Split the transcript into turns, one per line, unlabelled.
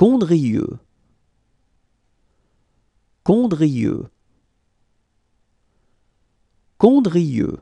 Condrieux. Condrieux. Condrieux.